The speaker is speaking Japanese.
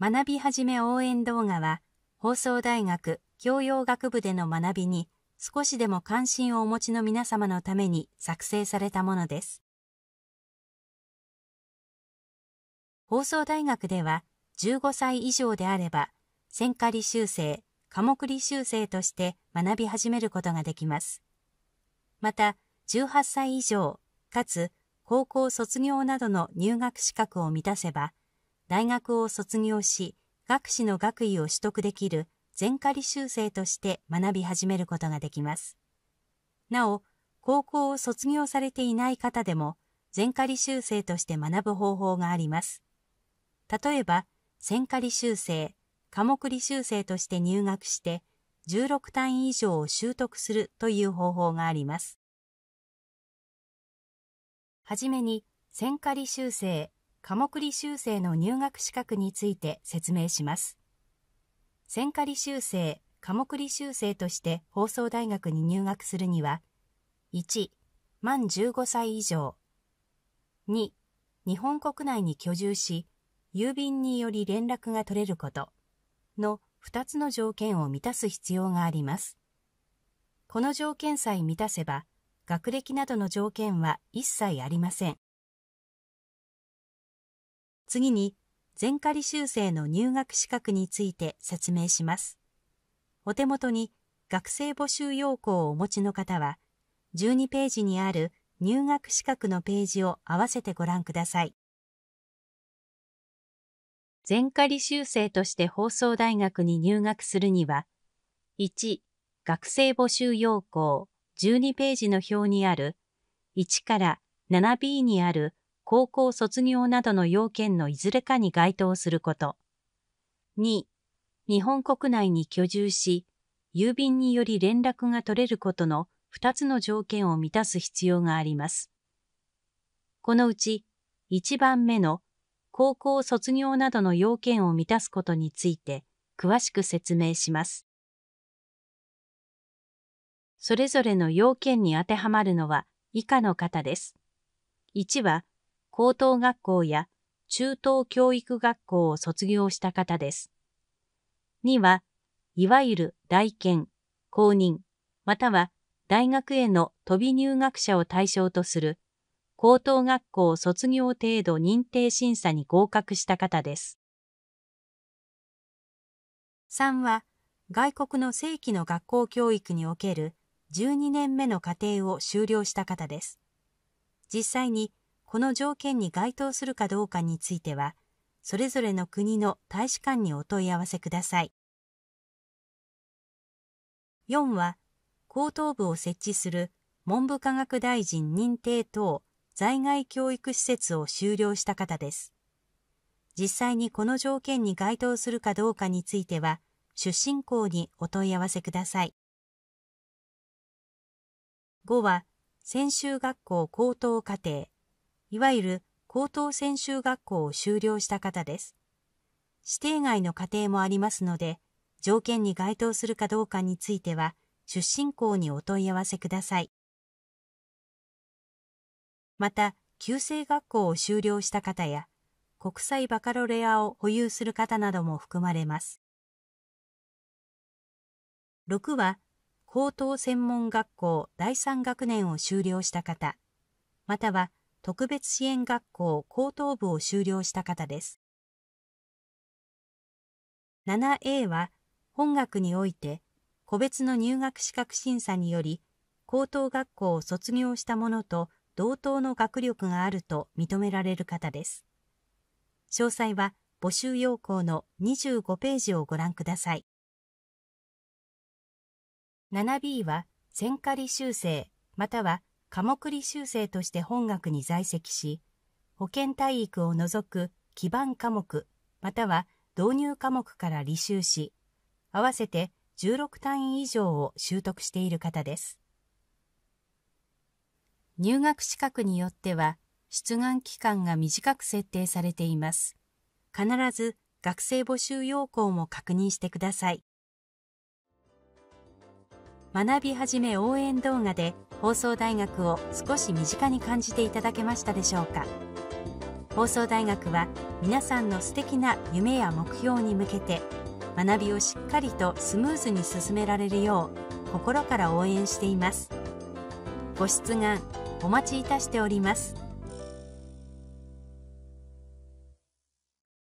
学び始め応援動画は、放送大学教養学部での学びに少しでも関心をお持ちの皆様のために作成されたものです。放送大学では、15歳以上であれば、専科履修生、科目履修生として学び始めることができます。また、18歳以上、かつ高校卒業などの入学資格を満たせば、大学を卒業し、学士の学位を取得できる全科仮修生として学び始めることができます。なお、高校を卒業されていない方でも、全科仮修生として学ぶ方法があります。例えば、専仮修生、科目履修生として入学して、16単位以上を習得するという方法があります。はじめに、専科履修生、科目履修生の入学資格について説明します。専科履修生、科目履修生として放送大学に入学するには、1、満15歳以上。2、日本国内に居住し、郵便により連絡が取れることの2つの条件を満たす必要があります。この条件さえ満たせば、学歴などの条件は一切ありません。次に、全仮修正の入学資格について説明します。お手元に学生募集要項をお持ちの方は、12ページにある入学資格のページを合わせてご覧ください。全仮修正として放送大学に入学するには、1、学生募集要項12ページの表にある1から 7B にある高校卒業などの要件のいずれかに該当すること。2、日本国内に居住し、郵便により連絡が取れることの2つの条件を満たす必要があります。このうち、1番目の高校卒業などの要件を満たすことについて、詳しく説明します。それぞれの要件に当てはまるのは以下の方です。1は、高等学校や中等教育学校を卒業した方です。2は、いわゆる大研、公認、または大学への飛び入学者を対象とする高等学校卒業程度認定審査に合格した方です。3は、外国の正規の学校教育における12年目の課程を修了した方です。実際にこの条件に該当するかどうかについては、それぞれの国の大使館にお問い合わせください。4は、高等部を設置する文部科学大臣認定等在外教育施設を修了した方です。実際にこの条件に該当するかどうかについては、出身校にお問い合わせください。5は、専修学校高等課程いわゆる高等専修学校を修了した方です。指定外の家庭もありますので、条件に該当するかどうかについては、出身校にお問い合わせください。また、旧制学校を修了した方や、国際バカロレアを保有する方なども含まれます。6は、高等専門学校第3学年を修了した方、または特別支援学校高等部を修了した方です。7A は、本学において、個別の入学資格審査により、高等学校を卒業した者と同等の学力があると認められる方です。詳細は募集要項の25ページをご覧ください。7B は、専科理修生または目栗修正として本学に在籍し、保健体育を除く基盤科目、または導入科目から履修し、合わせて16単位以上を習得している方です。入学資格によっては、出願期間が短く設定されています。必ず学生募集要項も確認してください。学び始め応援動画で放送大学を少し身近に感じていただけましたでしょうか放送大学は皆さんの素敵な夢や目標に向けて学びをしっかりとスムーズに進められるよう心から応援していますご出願お待ちいたしております。